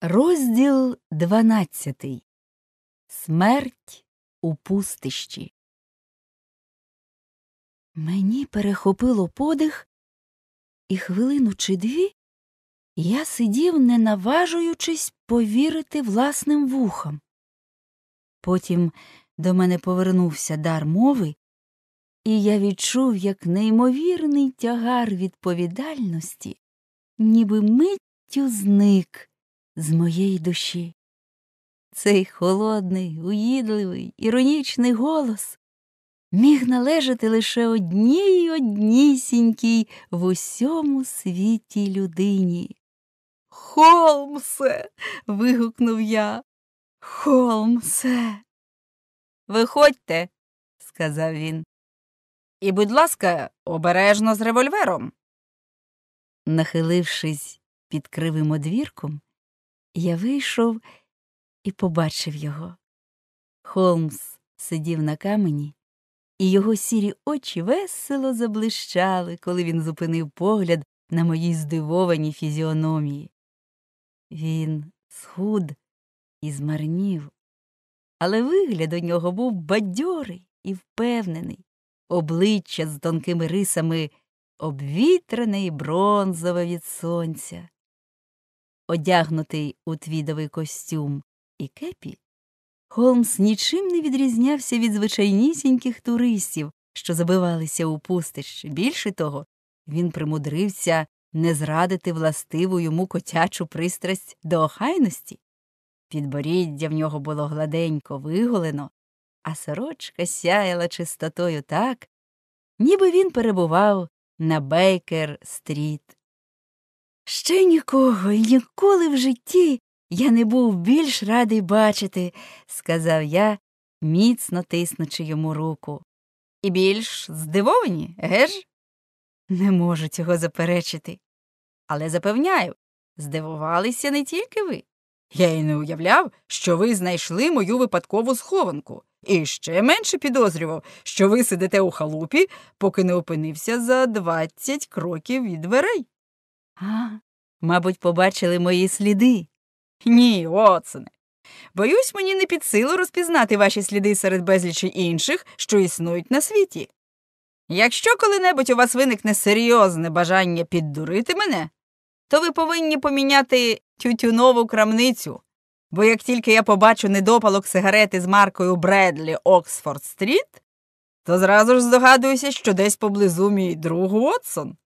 Розділ дванадцятий Смерть у пустищі. Мені перехопило подих, і хвилину чи дві я сидів, не наважуючись повірити власним вухам. Потім до мене повернувся дар мови, і я відчув, як неймовірний тягар відповідальності, ніби миттю зник з моєї душі. Цей холодний, уїдливий, іронічний голос міг належати лише одній однісінькій в усьому світі людині. Холмсе. вигукнув я. Холмсе. Виходьте, сказав він. І, будь ласка, обережно з револьвером. Нахилившись під кривим одвірком, я вийшов і побачив його. Холмс сидів на камені, і його сірі очі весело заблищали, коли він зупинив погляд на моїй здивованій фізіономії. Він схуд і змарнів, але вигляд у нього був бадьорий і впевнений, обличчя з тонкими рисами обвітрене і бронзове від сонця одягнутий у твідовий костюм і кепі, Холмс нічим не відрізнявся від звичайнісіньких туристів, що забивалися у пустищ. Більше того, він примудрився не зрадити властиву йому котячу пристрасть до охайності. Підборіддя в нього було гладенько виголено, а сорочка сяяла чистотою так, ніби він перебував на Бейкер стріт Ще нікого і ніколи в житті я не був більш радий бачити, сказав я, міцно тиснучи йому руку. І більш здивовані, геж? Не можу цього заперечити. Але запевняю, здивувалися не тільки ви. Я й не уявляв, що ви знайшли мою випадкову схованку, і ще менше підозрював, що ви сидите у халупі, поки не опинився за двадцять кроків від дверей. А, мабуть, побачили мої сліди. Ні, Отсоне. Боюсь, мені не під силу розпізнати ваші сліди серед безлічі інших, що існують на світі. Якщо коли-небудь у вас виникне серйозне бажання піддурити мене, то ви повинні поміняти тютюнову крамницю. Бо як тільки я побачу недопалок сигарети з маркою Бредлі Оксфорд Стріт, то зразу ж здогадуюся, що десь поблизу мій друг Уотсон.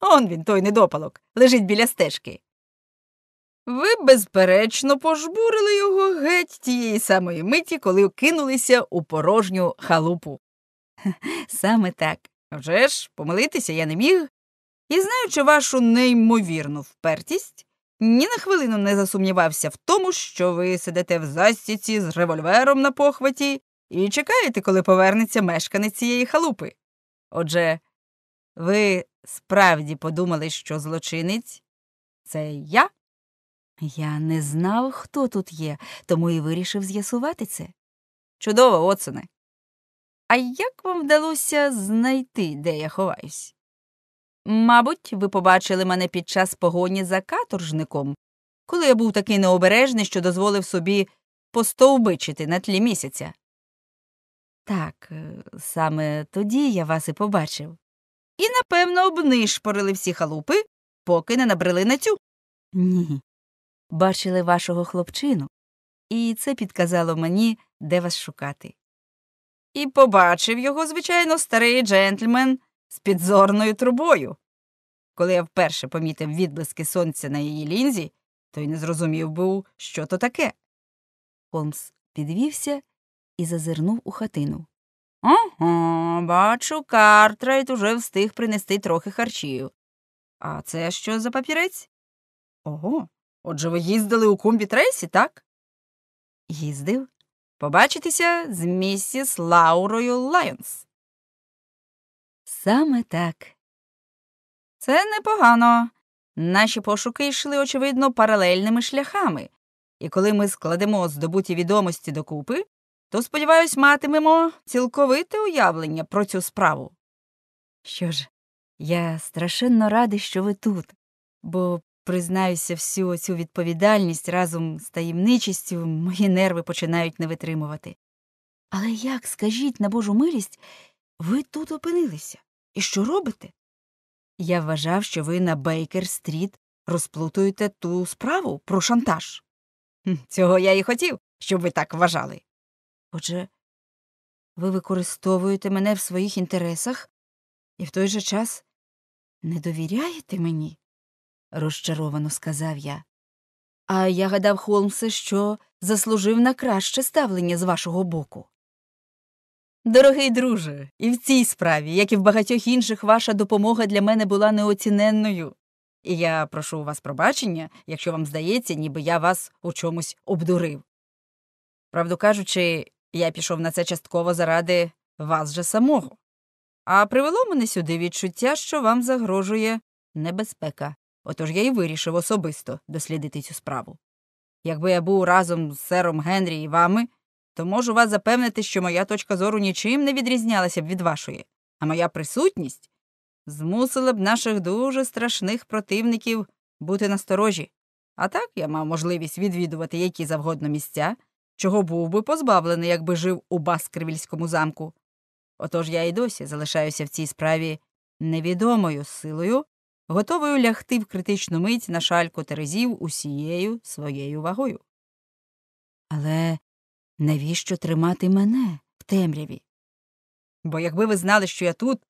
Он він, той недопалок, лежить біля стежки. Ви, безперечно, пожбурили його геть тієї самої миті, коли кинулися у порожню халупу. Саме так. Вже ж, помилитися я не міг. І, знаючи вашу неймовірну впертість, ні на хвилину не засумнівався в тому, що ви сидите в застіці з револьвером на похваті і чекаєте, коли повернеться мешканець цієї халупи. Отже, ви справді подумали, що злочинець це я? Я не знав, хто тут є, тому і вирішив з'ясувати це. Чудово, Оцене. А як вам вдалося знайти, де я ховаюсь? Мабуть, ви побачили мене під час погоні за каторжником, коли я був такий необережний, що дозволив собі постовбичити на тлі місяця. Так, е, саме тоді я вас і побачив і, напевно, обнишпорили всі халупи, поки не набрели на цю. Ні. Бачили вашого хлопчину, і це підказало мені, де вас шукати. І побачив його, звичайно, старий джентльмен з підзорною трубою. Коли я вперше помітив відблиски сонця на її лінзі, то й не зрозумів був, що то таке. Холмс підвівся і зазирнув у хатину. Ого, бачу, Картрайт уже встиг принести трохи харчів. А це що за папірець? Ого, отже ви їздили у кумбі трейсі, так? Їздив. Побачитися з місіс Лаурою Лайонс. Саме так. Це непогано. Наші пошуки йшли, очевидно, паралельними шляхами, і коли ми складемо здобуті відомості докупи, то, сподіваюсь, матимемо цілковите уявлення про цю справу. Що ж, я страшенно радий, що ви тут, бо, признаюся, всю цю відповідальність разом з таємничістю мої нерви починають не витримувати. Але як, скажіть на Божу милість, ви тут опинилися? І що робите? Я вважав, що ви на Бейкер стріт розплутуєте ту справу про шантаж. Цього я і хотів, щоб ви так вважали. Отже, ви використовуєте мене в своїх інтересах і в той же час не довіряєте мені, розчаровано сказав я. А я гадав, Холмсе, що заслужив на краще ставлення з вашого боку. Дорогий друже, і в цій справі, як і в багатьох інших, ваша допомога для мене була неоціненною, і я прошу у вас пробачення, якщо вам здається, ніби я вас у чомусь обдурив. Правду кажучи, я пішов на це частково заради вас же самого. А привело мене сюди відчуття, що вам загрожує небезпека. Отож я і вирішив особисто дослідити цю справу. Якби я був разом з сером Генрі і вами, то можу вас запевнити, що моя точка зору нічим не відрізнялася б від вашої, а моя присутність змусила б наших дуже страшних противників бути насторожі. А так я мав можливість відвідувати які завгодно місця чого був би позбавлений, якби жив у Баскервільському замку. Отож я й досі залишаюся в цій справі невідомою силою, готовою лягти в критичну мить на шальку терезів усією своєю вагою. Але навіщо тримати мене в темряві? Бо якби ви знали, що я тут,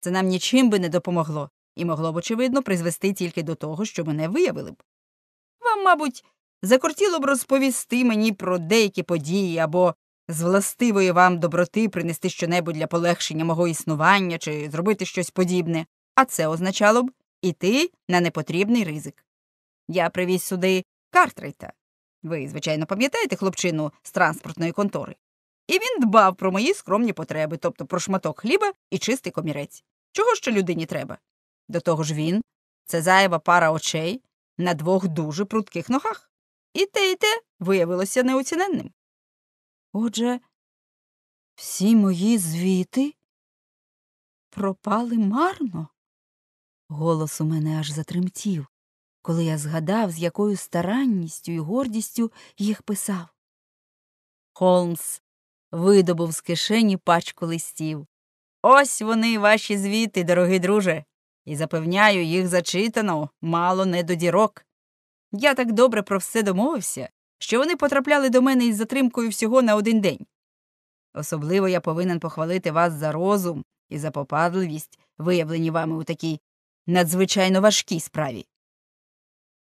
це нам нічим би не допомогло і могло б, очевидно, призвести тільки до того, що мене виявили б. Вам, мабуть, закортіло б розповісти мені про деякі події або з властивої вам доброти принести щонебудь для полегшення мого існування чи зробити щось подібне, а це означало б іти на непотрібний ризик. Я привіз сюди Картрейта. Ви, звичайно, пам'ятаєте хлопчину з транспортної контори. І він дбав про мої скромні потреби, тобто про шматок хліба і чистий комірець. Чого ще людині треба? До того ж він це зайва пара очей на двох дуже прудких ногах. І те, і те виявилося неоціненним. Отже, всі мої звіти пропали марно. Голос у мене аж затремтів, коли я згадав, з якою старанністю і гордістю їх писав. Холмс видобув з кишені пачку листів. Ось вони, ваші звіти, дорогий друже, і запевняю, їх зачитано мало не до дірок. Я так добре про все домовився, що вони потрапляли до мене із затримкою всього на один день. Особливо я повинен похвалити вас за розум і за попадливість, виявлені вами у такій надзвичайно важкій справі.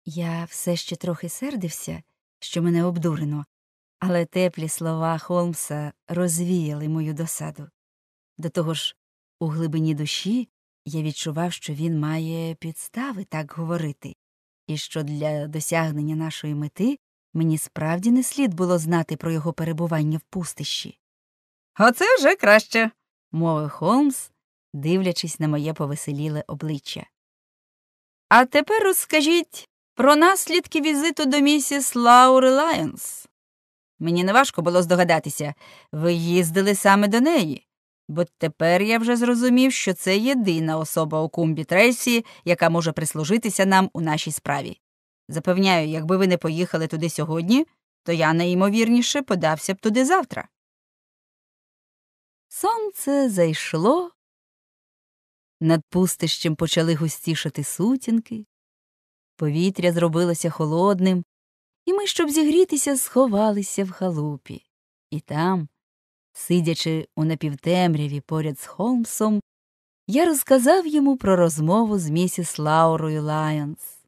Я все ще трохи сердився, що мене обдурено, але теплі слова Холмса розвіяли мою досаду. До того ж, у глибині душі я відчував, що він має підстави так говорити і що для досягнення нашої мети мені справді не слід було знати про його перебування в пустищі. Оце вже краще, мовив Холмс, дивлячись на моє повеселіле обличчя. А тепер розкажіть про наслідки візиту до місіс Лаури Лайонс. Мені не важко було здогадатися, ви їздили саме до неї бо тепер я вже зрозумів, що це єдина особа у кумбі Трейсі, яка може прислужитися нам у нашій справі. Запевняю, якби ви не поїхали туди сьогодні, то я найімовірніше подався б туди завтра. Сонце зайшло. Над пустищем почали густішати сутінки, повітря зробилося холодним, і ми, щоб зігрітися, сховалися в халупі. І там, Сидячи у напівтемряві поряд з Холмсом, я розказав йому про розмову з місіс Лаурою Лайонс.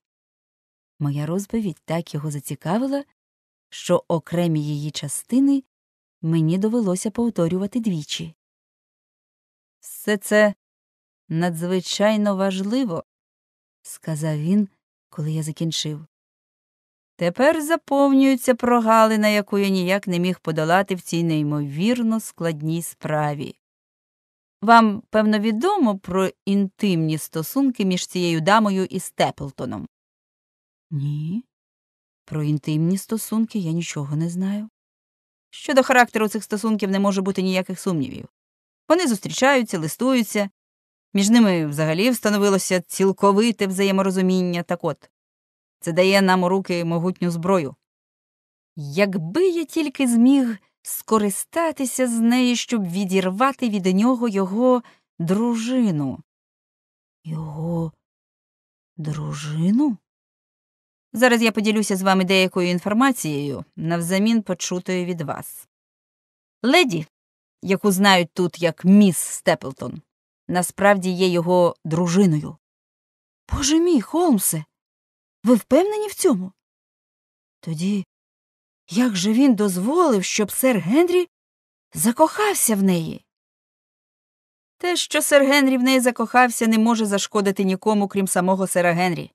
Моя розповідь так його зацікавила, що окремі її частини мені довелося повторювати двічі. Все це надзвичайно важливо, сказав він, коли я закінчив. Тепер заповнюються прогалина, яку я ніяк не міг подолати в цій неймовірно складній справі. Вам, певно, відомо про інтимні стосунки між цією дамою і Степлтоном? Ні. Про інтимні стосунки я нічого не знаю. Щодо характеру цих стосунків не може бути ніяких сумнівів. Вони зустрічаються, листуються, між ними взагалі встановилося цілковите взаєморозуміння. Так от це дає нам у руки могутню зброю. Якби я тільки зміг скористатися з неї, щоб відірвати від нього його дружину. Його дружину? Зараз я поділюся з вами деякою інформацією навзамін почутою від вас. Леді, яку знають тут як міс Степлтон, насправді є його дружиною. Боже мій, Холмсе. Ви впевнені в цьому? Тоді як же він дозволив, щоб сер Генрі закохався в неї? Те, що сер Генрі в неї закохався, не може зашкодити нікому, крім самого сера Генрі.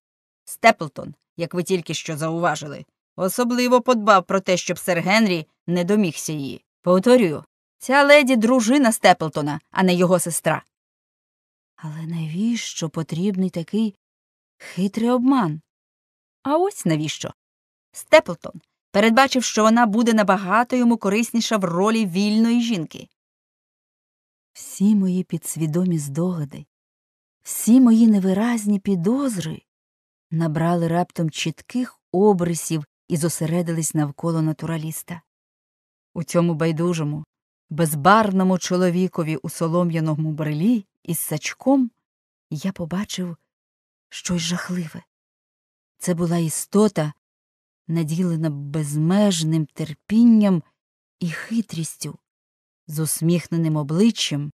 Степлтон, як ви тільки що зауважили, особливо подбав про те, щоб сер Генрі не домігся її. Повторюю, ця леді дружина Степлтона, а не його сестра. Але навіщо потрібний такий хитрий обман? А ось навіщо? Степлтон передбачив, що вона буде набагато йому корисніша в ролі вільної жінки. Всі мої підсвідомі здогади, всі мої невиразні підозри набрали раптом чітких обрисів і зосередились навколо натураліста. У цьому байдужому, безбарному чоловікові у солом'яному брелі із сачком я побачив щось жахливе. Це була істота, наділена безмежним терпінням і хитрістю, з усміхненим обличчям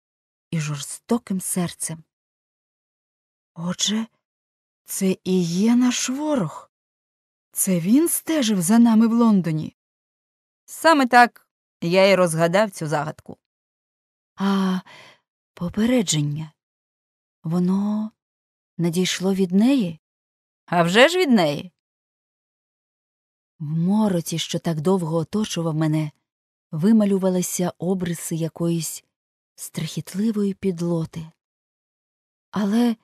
і жорстоким серцем. Отже, це і є наш ворог. Це він стежив за нами в Лондоні. Саме так я й розгадав цю загадку. А попередження воно надійшло від неї? А вже ж від неї. В мороті, що так довго оточував мене, вималювалися обриси якоїсь страхітливої підлоти. Але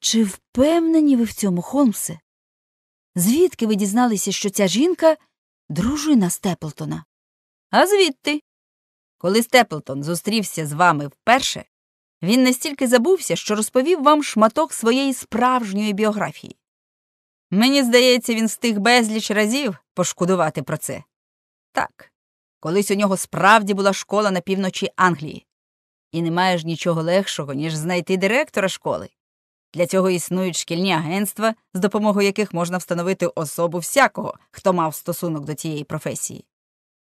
чи впевнені ви в цьому, Холмсе? Звідки ви дізналися, що ця жінка дружина Степлтона? А звідти? Коли Степлтон зустрівся з вами вперше, він настільки забувся, що розповів вам шматок своєї справжньої біографії. Мені здається, він встиг безліч разів пошкодувати про це. Так, колись у нього справді була школа на півночі Англії, і не маєш нічого легшого, ніж знайти директора школи. Для цього існують шкільні агентства, з допомогою яких можна встановити особу всякого, хто мав стосунок до цієї професії.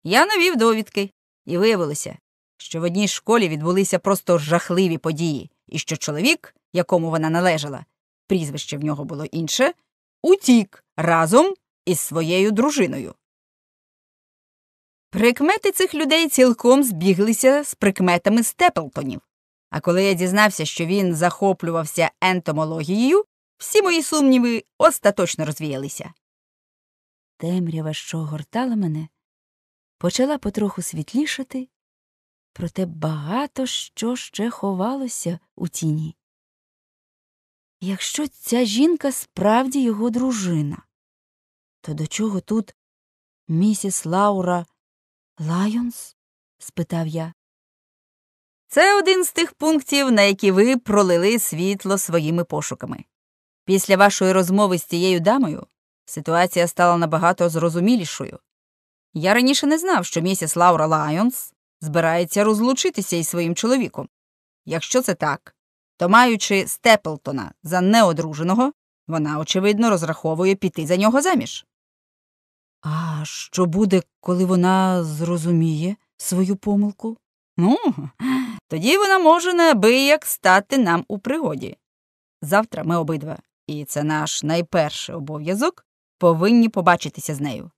Я навів довідки, і виявилося, що в одній школі відбулися просто жахливі події, і що чоловік, якому вона належала, прізвище в нього було інше утік разом із своєю дружиною. Прикмети цих людей цілком збіглися з прикметами Степлтонів. А коли я дізнався, що він захоплювався ентомологією, всі мої сумніви остаточно розвіялися. Темрява, що огортала мене, почала потроху світлішати, проте багато що ще ховалося у тіні якщо ця жінка справді його дружина. То до чого тут місіс Лаура Лайонс? спитав я. Це один з тих пунктів, на які ви пролили світло своїми пошуками. Після вашої розмови з цією дамою ситуація стала набагато зрозумілішою. Я раніше не знав, що місіс Лаура Лайонс збирається розлучитися із своїм чоловіком. Якщо це так, то маючи Степлтона за неодруженого, вона, очевидно, розраховує піти за нього заміж. А що буде, коли вона зрозуміє свою помилку? Ну, тоді вона може неабияк стати нам у пригоді. Завтра ми обидва, і це наш найперший обов'язок, повинні побачитися з нею.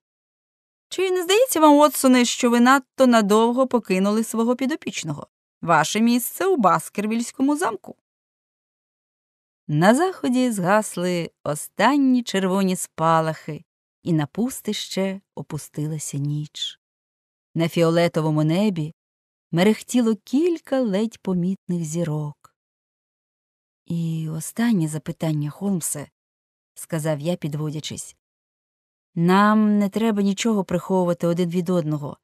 Чи не здається вам, Отсоне, що ви надто надовго покинули свого підопічного? Ваше місце у Баскервільському замку? На заході згасли останні червоні спалахи, і на пустище опустилася ніч. На фіолетовому небі мерехтіло кілька ледь помітних зірок. І останнє запитання, Холмсе, сказав я, підводячись, нам не треба нічого приховувати один від одного.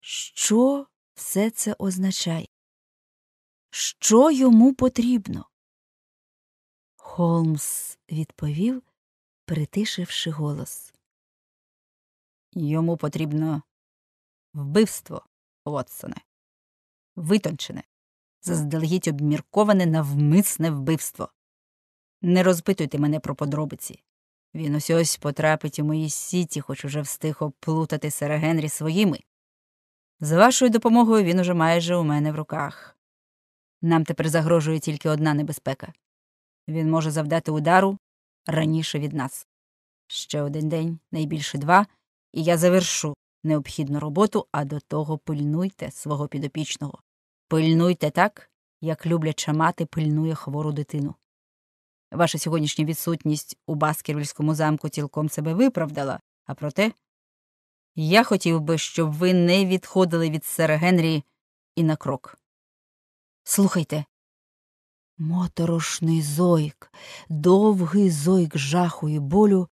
Що все це означає? Що йому потрібно? Холмс відповів, притишивши голос. Йому потрібно вбивство, Уотсоне, витончене, заздалегідь обмірковане навмисне вбивство. Не розпитуйте мене про подробиці. Він ось ось потрапить у моїй сіті, хоч уже встиг оплутати сера Генрі своїми. З вашою допомогою він уже майже у мене в руках. Нам тепер загрожує тільки одна небезпека він може завдати удару раніше від нас. Ще один день, найбільше два, і я завершу необхідну роботу, а до того пильнуйте свого підопічного. Пильнуйте так, як любляча мати пильнує хвору дитину. Ваша сьогоднішня відсутність у Баскервільському замку цілком себе виправдала, а проте я хотів би, щоб ви не відходили від сера Генрі і на крок. Слухайте, Моторошний зойк, довгий зойк жаху і болю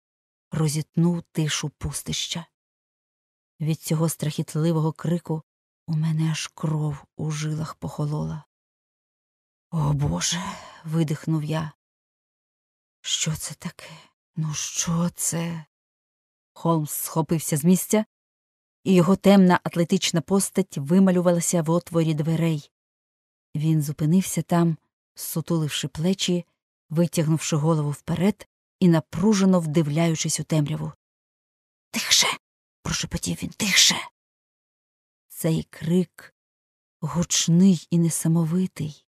розітнув тишу пустища. Від цього страхітливого крику у мене аж кров у жилах похолола. О Боже. видихнув я. Що це таке? Ну, що це? Холмс схопився з місця, і його темна атлетична постать вималювалася в отворі дверей. Він зупинився там сутуливши плечі, витягнувши голову вперед і напружено вдивляючись у темряву. Тихше. прошепотів він. Тихше. Цей крик, гучний і несамовитий,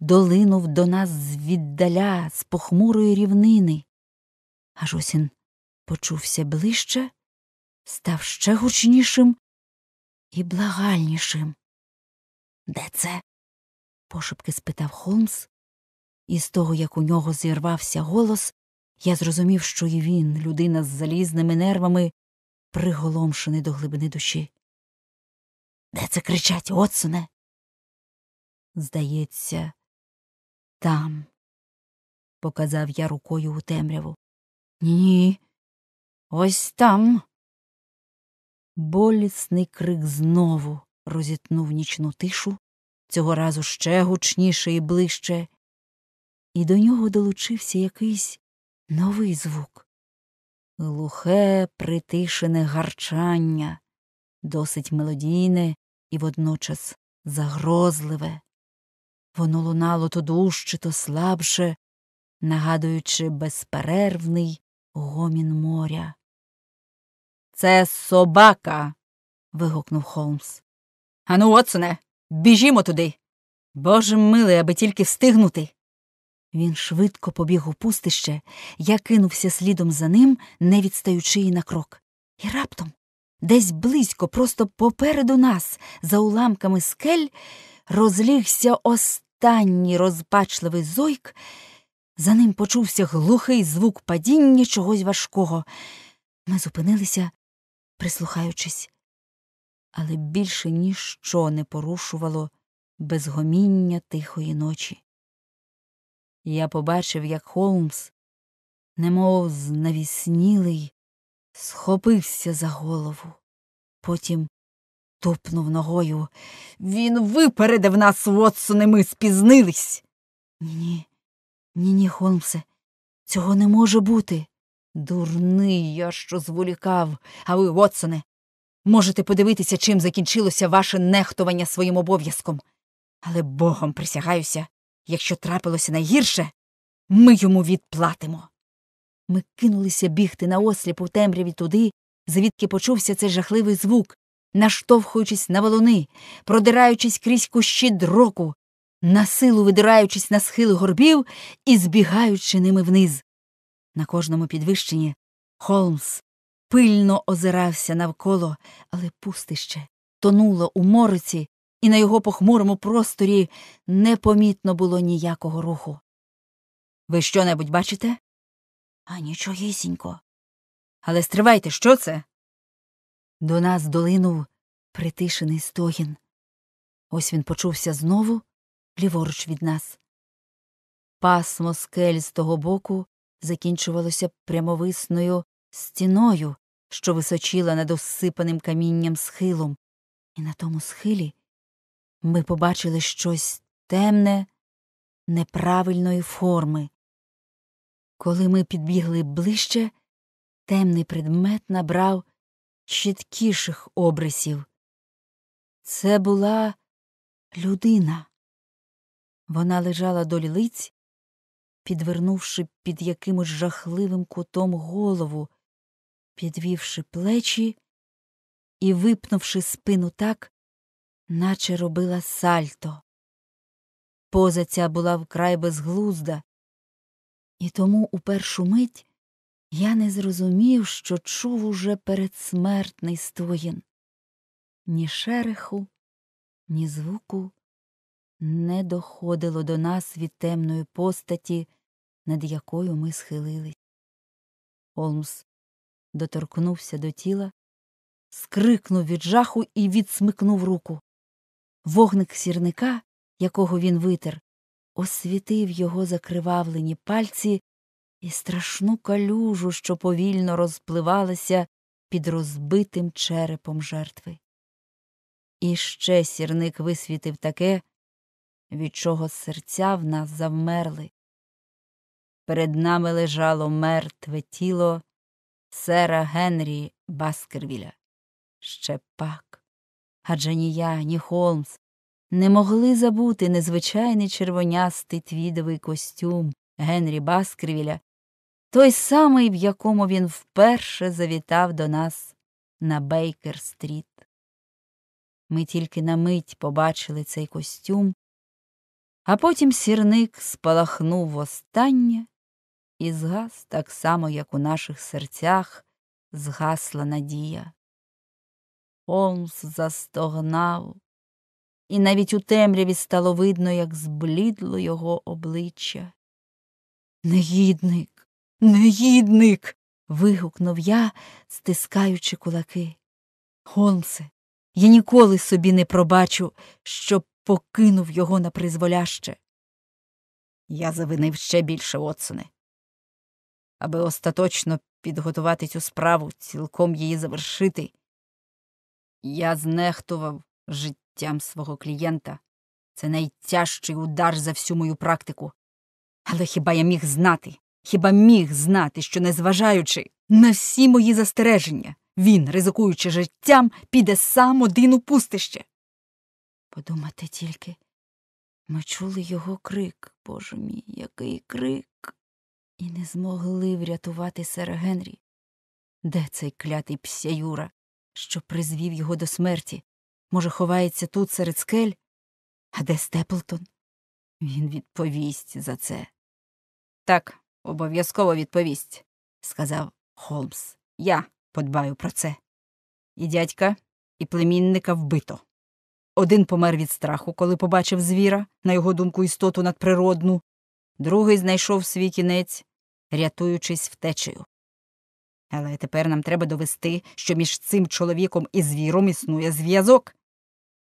долинув до нас звіддаля, з похмурої рівнини. Аж ось він почувся ближче, став ще гучнішим і благальнішим. Де це? пошепки спитав Холмс, і з того, як у нього зірвався голос, я зрозумів, що і він, людина з залізними нервами, приголомшений до глибини душі. Де це кричать, Отсоне? Здається, там, показав я рукою у темряву. Ні, ось там. Болісний крик знову розітнув нічну тишу, цього разу ще гучніше і ближче, і до нього долучився якийсь новий звук глухе, притишене гарчання, досить мелодійне і водночас загрозливе. Воно лунало то дужче, то слабше, нагадуючи безперервний гомін моря. Це собака. вигукнув Холмс. Ану, Отсоне, Біжімо туди. Боже милий, аби тільки встигнути. Він швидко побіг у пустище, я кинувся слідом за ним, не відстаючи і на крок. І раптом, десь близько, просто попереду нас, за уламками скель, розлігся останній розпачливий зойк. За ним почувся глухий звук падіння чогось важкого. Ми зупинилися, прислухаючись але більше ніщо не порушувало безгоміння тихої ночі. Я побачив, як Холмс, немов знавіснілий, схопився за голову, потім тупнув ногою. Він випередив нас, Вотсоне, ми спізнились. Ні, ні, ні, Холмсе, цього не може бути. Дурний я що зволікав, а ви, Вотсоне, Можете подивитися, чим закінчилося ваше нехтування своїм обов'язком. Але богом присягаюся, якщо трапилося найгірше, ми йому відплатимо. Ми кинулися бігти на осліп у темряві туди, звідки почувся цей жахливий звук, наштовхуючись на валуни, продираючись крізь кущі дроку, на силу видираючись на схили горбів і збігаючи ними вниз. На кожному підвищенні Холмс пильно озирався навколо, але пустище тонуло у мориці, і на його похмурому просторі непомітно було ніякого руху. Ви що небудь бачите? А нічогісінько. Але стривайте, що це? До нас долинув притишений стогін. Ось він почувся знову, ліворуч від нас. Пасмо скель з того боку закінчувалося прямовисною стіною, що височила над осипаним камінням схилом, і на тому схилі ми побачили щось темне, неправильної форми. Коли ми підбігли ближче, темний предмет набрав чіткіших обрисів. Це була людина. Вона лежала до лиць, підвернувши під якимось жахливим кутом голову, підвівши плечі і випнувши спину так, наче робила сальто. Поза ця була вкрай безглузда, і тому у першу мить я не зрозумів, що чув уже передсмертний стоїн. Ні шереху, ні звуку не доходило до нас від темної постаті, над якою ми схилились. Холмс доторкнувся до тіла, скрикнув від жаху і відсмикнув руку. Вогник сірника, якого він витер, освітив його закривавлені пальці і страшну калюжу, що повільно розпливалася під розбитим черепом жертви. І ще сірник висвітив таке, від чого серця в нас завмерли. Перед нами лежало мертве тіло сера Генрі Баскервіля. Ще пак. Адже ні я, ні Холмс не могли забути незвичайний червонястий твідовий костюм Генрі Баскервіля, той самий, в якому він вперше завітав до нас на Бейкер стріт. Ми тільки на мить побачили цей костюм, а потім сірник спалахнув востаннє і згас так само, як у наших серцях, згасла надія. Холмс застогнав, і навіть у темряві стало видно, як зблідло його обличчя. Негідник, негідник. вигукнув я, стискаючи кулаки. Холмсе, я ніколи собі не пробачу, що покинув його на призволяще. Я завинив ще більше, Отсоне аби остаточно підготувати цю справу, цілком її завершити. Я знехтував життям свого клієнта. Це найтяжчий удар за всю мою практику. Але хіба я міг знати, хіба міг знати, що, незважаючи на всі мої застереження, він, ризикуючи життям, піде сам один у пустище? Подумати тільки ми чули його крик, боже мій, який крик і не змогли врятувати сера Генрі. Де цей клятий псяюра, що призвів його до смерті? Може, ховається тут серед скель? А де Степлтон? Він відповість за це. Так, обов'язково відповість, сказав Холмс. Я подбаю про це. І дядька, і племінника вбито. Один помер від страху, коли побачив звіра, на його думку, істоту надприродну, другий знайшов свій кінець, рятуючись втечею. Але тепер нам треба довести, що між цим чоловіком і звіром існує зв'язок.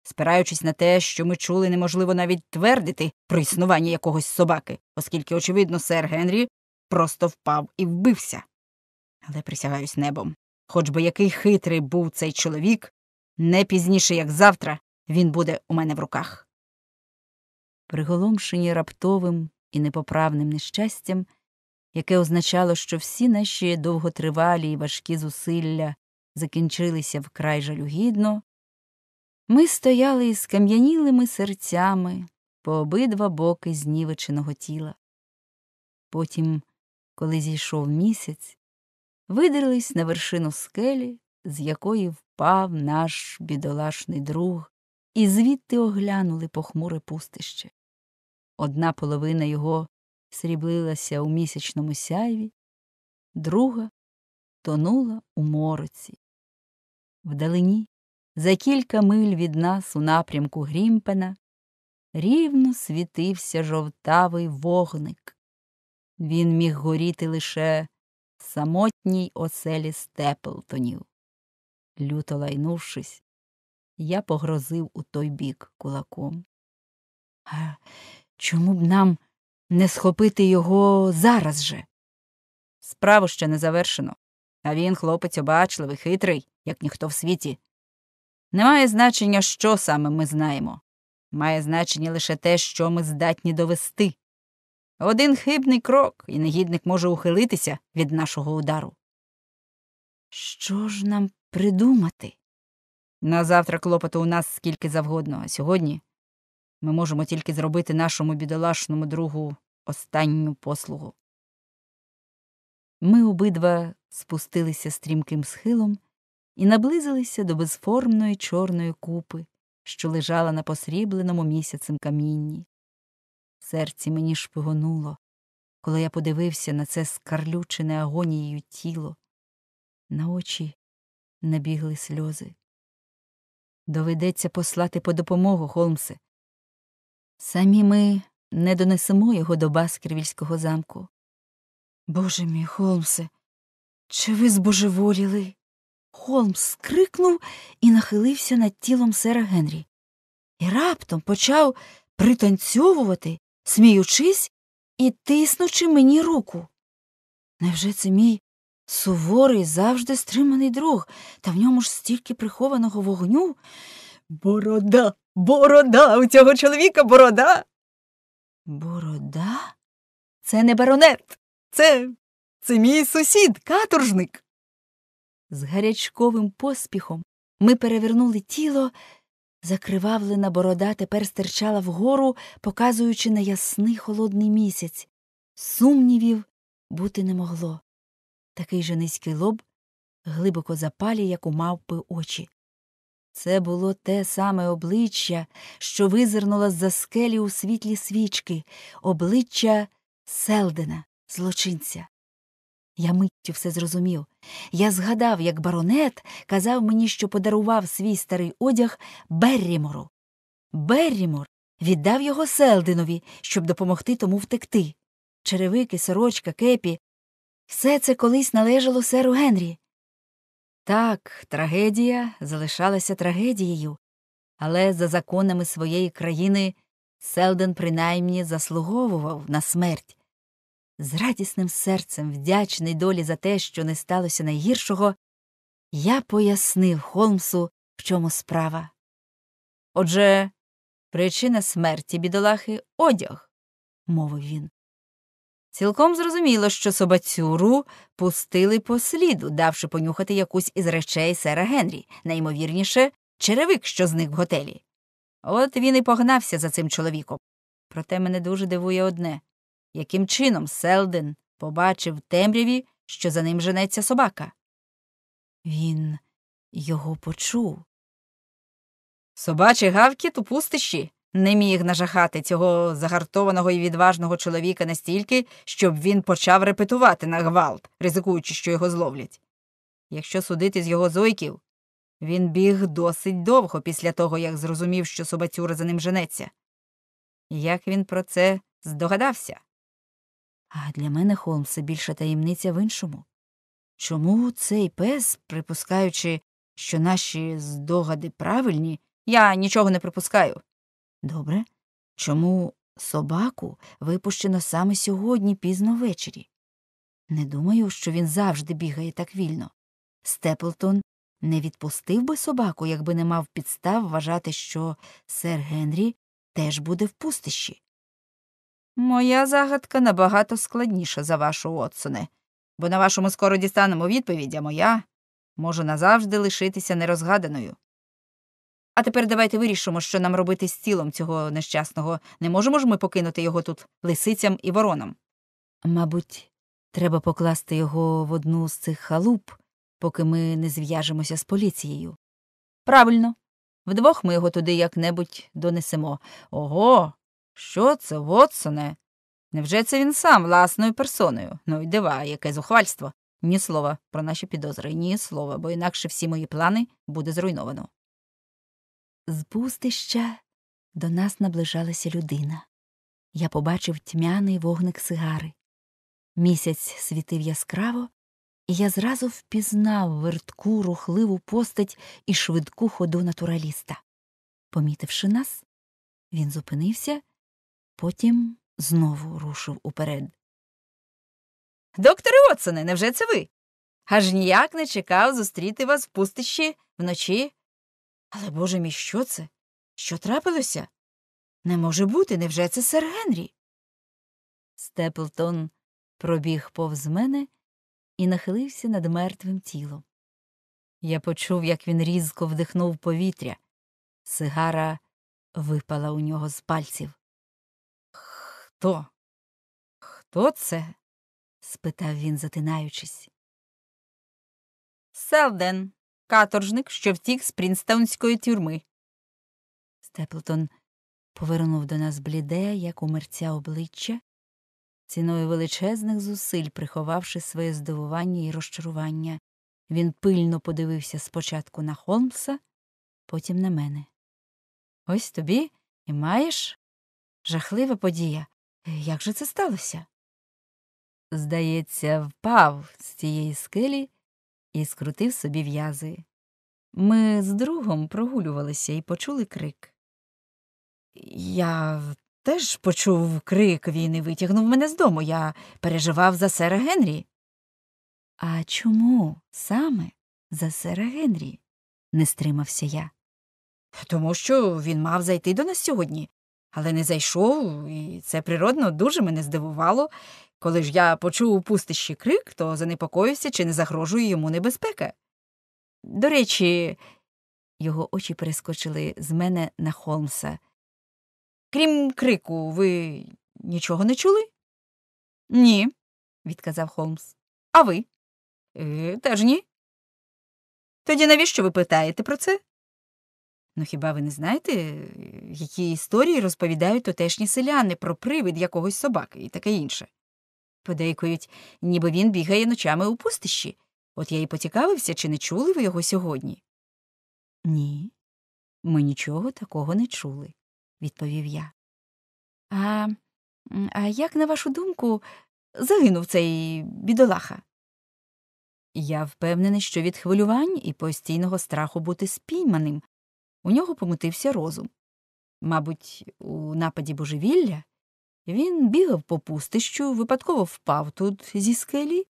Спираючись на те, що ми чули, неможливо навіть твердити про існування якогось собаки, оскільки, очевидно, сер Генрі просто впав і вбився. Але присягаюсь небом. Хоч би який хитрий був цей чоловік, не пізніше, як завтра, він буде у мене в руках. Приголомшені раптовим і непоправним нещастям, яке означало, що всі наші довготривалі і важкі зусилля закінчилися вкрай жалюгідно, ми стояли із кам'янілими серцями по обидва боки знівеченого тіла. Потім, коли зійшов місяць, видерлись на вершину скелі, з якої впав наш бідолашний друг, і звідти оглянули похмуре пустище. Одна половина його сріблилася у місячному сяйві, друга тонула у мороці. Вдалині, за кілька миль від нас у напрямку Грімпена, рівно світився жовтавий вогник. Він міг горіти лише в самотній оселі степлтонів. Люто лайнувшись, я погрозив у той бік кулаком. Чому б нам не схопити його зараз же? Справу ще не завершено. А він, хлопець обачливий, хитрий, як ніхто в світі. Немає значення, що саме ми знаємо. Має значення лише те, що ми здатні довести. Один хибний крок, і негідник може ухилитися від нашого удару. Що ж нам придумати? На завтра клопоту у нас скільки завгодно, а сьогодні ми можемо тільки зробити нашому бідолашному другу останню послугу. Ми обидва спустилися стрімким схилом і наблизилися до безформної чорної купи, що лежала на посрібленому місяцем камінні. Серці мені шпигонуло, коли я подивився на це скарлючене агонією тіло. На очі набігли сльози. Доведеться послати по допомогу, Холмсе. Самі ми не донесемо його до Баскервільського замку. Боже мій, Холмсе, чи ви збожеволіли? Холмс скрикнув і нахилився над тілом сера Генрі. І раптом почав пританцьовувати, сміючись і тиснучи мені руку. Невже це мій суворий, завжди стриманий друг, та в ньому ж стільки прихованого вогню, Борода, борода! У цього чоловіка борода. Борода? Це не баронет. Це це мій сусід, каторжник. З гарячковим поспіхом ми перевернули тіло. Закривавлена борода тепер стирчала вгору, показуючи на ясний холодний місяць. Сумнівів бути не могло. Такий же низький лоб глибоко запалі, як у мавпи очі. Це було те саме обличчя, що визирнуло з за скелі у світлі свічки, обличчя Селдена, злочинця. Я миттю все зрозумів. Я згадав, як баронет казав мені, що подарував свій старий одяг Беррімору. Беррімор віддав його Селденові, щоб допомогти тому втекти. Черевики, сорочка, кепі. Все це колись належало серу Генрі. Так, трагедія залишалася трагедією, але за законами своєї країни Селден принаймні заслуговував на смерть. З радісним серцем, вдячний долі за те, що не сталося найгіршого, я пояснив Холмсу, в чому справа. Отже, причина смерті бідолахи одяг, мовив він. Цілком зрозуміло, що собацюру пустили по сліду, давши понюхати якусь із речей сера Генрі, найімовірніше, черевик, що зник в готелі. От він і погнався за цим чоловіком. Проте мене дуже дивує одне яким чином Селден побачив в темряві, що за ним женеться собака. Він його почув. Собачий гавкіт у пустищі не міг нажахати цього загартованого і відважного чоловіка настільки, щоб він почав репетувати на гвалт, ризикуючи, що його зловлять. Якщо судити з його зойків, він біг досить довго після того, як зрозумів, що собацюра за ним женеться. Як він про це здогадався? А для мене, Холмсе, більша таємниця в іншому. Чому цей пес, припускаючи, що наші здогади правильні, я нічого не припускаю, Добре. Чому собаку випущено саме сьогодні пізно ввечері? Не думаю, що він завжди бігає так вільно. Степлтон не відпустив би собаку, якби не мав підстав вважати, що сер Генрі теж буде в пустищі. Моя загадка набагато складніша за вашу, Отсоне, бо на вашому скоро дістанемо відповідь, а моя може назавжди лишитися нерозгаданою. А тепер давайте вирішимо, що нам робити з тілом цього нещасного. Не можемо ж ми покинути його тут лисицям і воронам. Мабуть, треба покласти його в одну з цих халуп, поки ми не зв'яжемося з поліцією. Правильно, вдвох ми його туди як небудь донесемо. Ого, що це, Вотсоне? Невже це він сам власною персоною? Ну й дива, яке зухвальство. Ні слова про наші підозри, ні слова, бо інакше всі мої плани буде зруйновано. З пустища до нас наближалася людина. Я побачив тьмяний вогник сигари. Місяць світив яскраво, і я зразу впізнав вертку, рухливу постать і швидку ходу натураліста. Помітивши нас, він зупинився, потім знову рушив уперед. Докторе Отсоне, невже це ви? Аж ніяк не чекав зустріти вас в пустищі вночі але боже мій, що це? Що трапилося? Не може бути, невже це сер Генрі? Степлтон пробіг повз мене і нахилився над мертвим тілом. Я почув, як він різко вдихнув повітря. Сигара випала у нього з пальців. Хто? Хто це? спитав він, затинаючись. Селден, каторжник, що втік з Прінстаунської тюрми. Степлтон повернув до нас бліде, як умерця обличчя, ціною величезних зусиль, приховавши своє здивування і розчарування. Він пильно подивився спочатку на Холмса, потім на мене. Ось тобі і маєш жахлива подія. Як же це сталося? Здається, впав з цієї скелі і скрутив собі в'язи. Ми з другом прогулювалися і почули крик. Я теж почув крик, він і витягнув мене з дому. Я переживав за сера Генрі. А чому саме за сера Генрі? не стримався я. Тому що він мав зайти до нас сьогодні, але не зайшов, і це природно дуже мене здивувало. Коли ж я почув пустищі крик, то занепокоївся, чи не загрожує йому небезпека. До речі, його очі перескочили з мене на Холмса. Крім крику, ви нічого не чули? Ні, відказав Холмс. А ви? Е, теж ні. Тоді навіщо ви питаєте про це? Ну, хіба ви не знаєте, які історії розповідають тутешні селяни про привид якогось собаки і таке інше? Подейкують, ніби він бігає ночами у пустищі. От я й поцікавився, чи не чули ви його сьогодні? Ні, ми нічого такого не чули, відповів я. А а як, на вашу думку, загинув цей бідолаха? Я впевнений, що від хвилювань і постійного страху бути спійманим у нього помутився розум. Мабуть, у нападі божевілля він бігав по пустищу, випадково впав тут зі скелі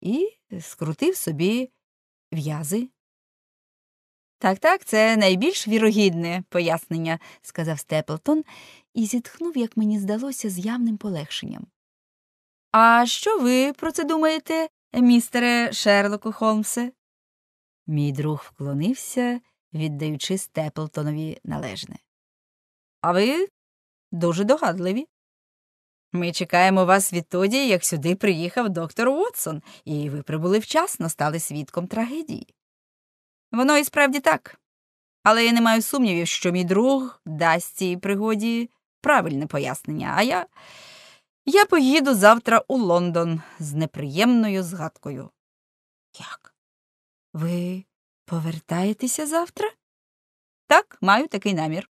і скрутив собі в'язи. Так, так, це найбільш вірогідне пояснення, сказав Степлтон і зітхнув, як мені здалося, з явним полегшенням. А що ви про це думаєте, містере Шерлоку Холмсе? Мій друг вклонився, віддаючи Степлтонові належне. А ви дуже догадливі. Ми чекаємо вас відтоді, як сюди приїхав доктор Уотсон, і ви прибули вчасно, стали свідком трагедії. Воно і справді так. Але я не маю сумнівів, що мій друг дасть цій пригоді правильне пояснення, а я. Я поїду завтра у Лондон з неприємною згадкою. Як? Ви повертаєтеся завтра? Так, маю такий намір.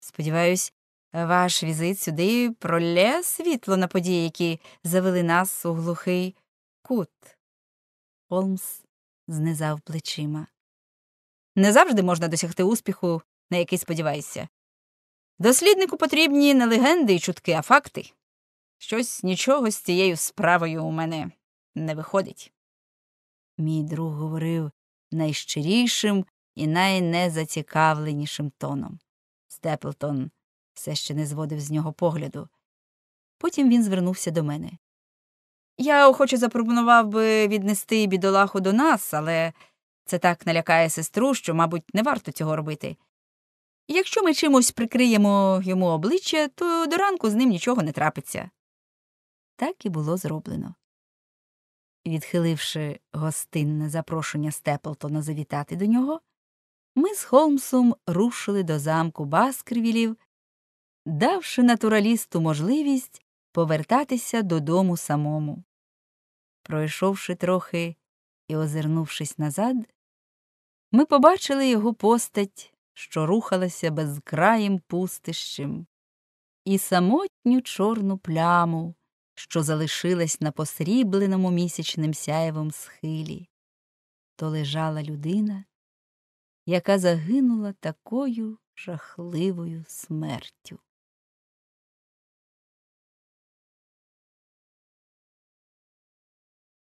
Сподіваюсь, ваш візит сюди пролє світло на події, які завели нас у глухий кут. Холмс знизав плечима. Не завжди можна досягти успіху, на який сподіваєшся. Досліднику потрібні не легенди і чутки, а факти. Щось нічого з цією справою у мене не виходить. Мій друг говорив найщирішим і найнезацікавленішим тоном. Степлтон все ще не зводив з нього погляду. Потім він звернувся до мене. Я охоче запропонував би віднести бідолаху до нас, але це так налякає сестру, що, мабуть, не варто цього робити. Якщо ми чимось прикриємо йому обличчя, то до ранку з ним нічого не трапиться. Так і було зроблено. Відхиливши гостинне запрошення Степлтона завітати до нього, ми з Холмсом рушили до замку Баскервілів давши натуралісту можливість повертатися додому самому. Пройшовши трохи і озирнувшись назад, ми побачили його постать, що рухалася безкраїм пустищем, і самотню чорну пляму, що залишилась на посрібленому місячним сяєвом схилі, то лежала людина, яка загинула такою жахливою смертю.